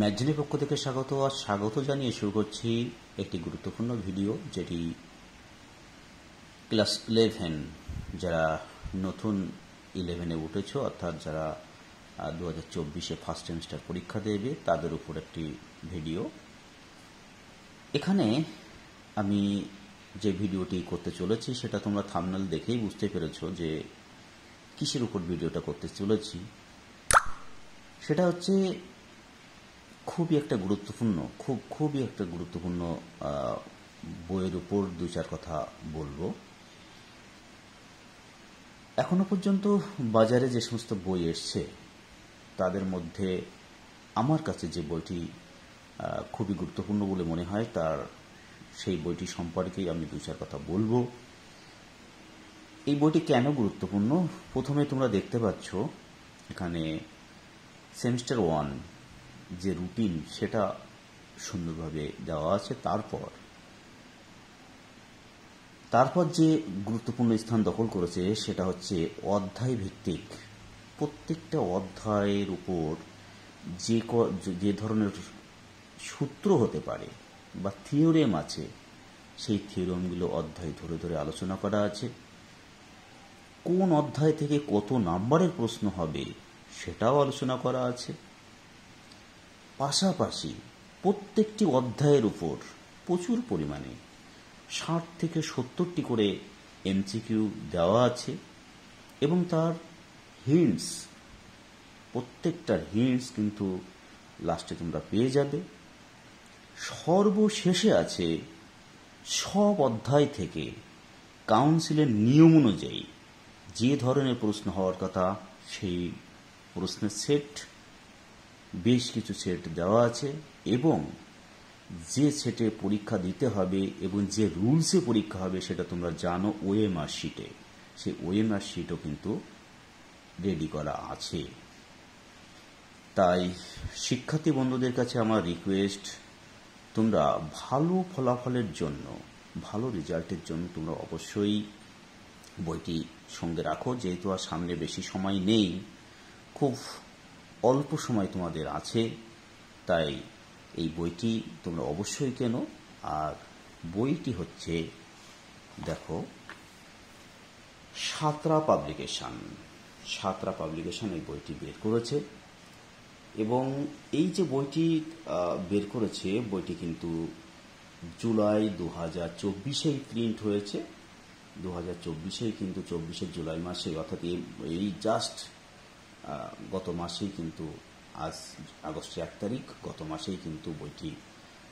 ম্যাজিনের পক্ষ থেকে স্বাগত আর স্বাগত জানিয়ে শুরু করছি একটি গুরুত্বপূর্ণ ভিডিও যেটি ক্লাস ইলেভেন যারা নতুন ইলেভেনে উঠেছ অর্থাৎ যারা দু হাজার চব্বিশে ফার্স্ট সেমিস্টার পরীক্ষা দেবে তাদের উপর একটি ভিডিও এখানে আমি যে ভিডিওটি করতে চলেছি সেটা তোমরা থামনাল দেখেই বুঝতে পেরেছ যে কিসের উপর ভিডিওটা করতে চলেছি সেটা হচ্ছে খুবই একটা গুরুত্বপূর্ণ খুব খুবই একটা গুরুত্বপূর্ণ বইয়ের উপর দুই চার কথা বলবো এখনো পর্যন্ত বাজারে যে সমস্ত বই এসছে তাদের মধ্যে আমার কাছে যে বইটি খুবই গুরুত্বপূর্ণ বলে মনে হয় তার সেই বইটি সম্পর্কেই আমি দু চার কথা বলবো এই বইটি কেন গুরুত্বপূর্ণ প্রথমে তোমরা দেখতে পাচ্ছ এখানে সেমিস্টার ওয়ান যে রুটিন সেটা সুন্দরভাবে দেওয়া আছে তারপর তারপর যে গুরুত্বপূর্ণ স্থান দখল করেছে সেটা হচ্ছে অধ্যায় ভিত্তিক প্রত্যেকটা অধ্যায়ের উপর যে যে ধরনের সূত্র হতে পারে বা থিওরেম আছে সেই থিওরেমগুলো অধ্যায় ধরে ধরে আলোচনা করা আছে কোন অধ্যায় থেকে কত নাম্বারের প্রশ্ন হবে সেটাও আলোচনা করা আছে পাশাপাশি প্রত্যেকটি অধ্যায়ের উপর প্রচুর পরিমাণে ষাট থেকে সত্তরটি করে এমসিকিউ দেওয়া আছে এবং তার হিন্টস প্রত্যেকটা হিন্টস কিন্তু লাস্টে তোমরা পেয়ে যাবে সর্বশেষে আছে সব অধ্যায় থেকে কাউন্সিলের নিয়ম অনুযায়ী যে ধরনের প্রশ্ন হওয়ার কথা সেই প্রশ্নের সেট বেশ কিছু সেট দেওয়া আছে এবং যে সেটে পরীক্ষা দিতে হবে এবং যে রুলসে পরীক্ষা হবে সেটা তোমরা জানো ওএমআর শিটে সেই ওএমআর শিটও কিন্তু রেডি করা আছে তাই শিক্ষার্থী বন্ধুদের কাছে আমার রিকোয়েস্ট তোমরা ভালো ফলাফলের জন্য ভালো রেজাল্টের জন্য তোমরা অবশ্যই বইটি সঙ্গে রাখো যেহেতু আর সামনে বেশি সময় নেই খুব অল্প সময় তোমাদের আছে তাই এই বইটি তোমরা অবশ্যই কেন আর বইটি হচ্ছে দেখো সাঁতরা পাবলিকেশান সাঁতরা পাবলিকেশান এই বইটি বের করেছে এবং এই যে বইটি বের করেছে বইটি কিন্তু জুলাই দু হাজার চব্বিশেই প্রিন্ট হয়েছে দু হাজার চব্বিশেই কিন্তু চব্বিশে জুলাই মাসে অর্থাৎ এই জাস্ট গত মাসেই কিন্তু আজ আগস্টের এক তারিখ গত মাসেই কিন্তু বইটি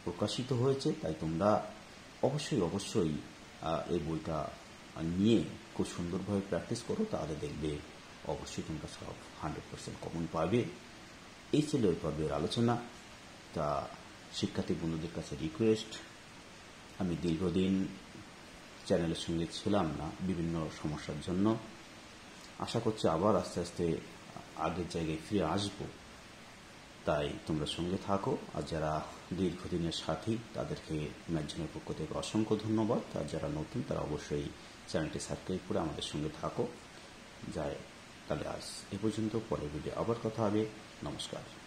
প্রকাশিত হয়েছে তাই তোমরা অবশ্যই অবশ্যই এই বইটা নিয়ে খুব সুন্দরভাবে প্র্যাকটিস করো তাহলে দেখবে অবশ্যই তোমরা সব হান্ড্রেড পার্সেন্ট কমন পাবে এই ছিল এই পর্বের আলোচনা তা শিক্ষার্থী বন্ধুদের কাছে রিকোয়েস্ট আমি দীর্ঘদিন চ্যানেলের সঙ্গে ছিলাম না বিভিন্ন সমস্যার জন্য আশা করছি আবার আস্তে আস্তে আগের জায়গায় ফিরে আসব তাই তোমরা সঙ্গে থাকো আর যারা দীর্ঘদিনের সাথী তাদেরকে ম্যাচজনের পক্ষ থেকে অসংখ্য ধন্যবাদ আর যারা নতুন তারা অবশ্যই চ্যানেলটি সাবস্ক্রাইব করে আমাদের সঙ্গে থাকো যায় তাহলে আজ এ পর্যন্ত পরের ভিডিও আবার কথা হবে নমস্কার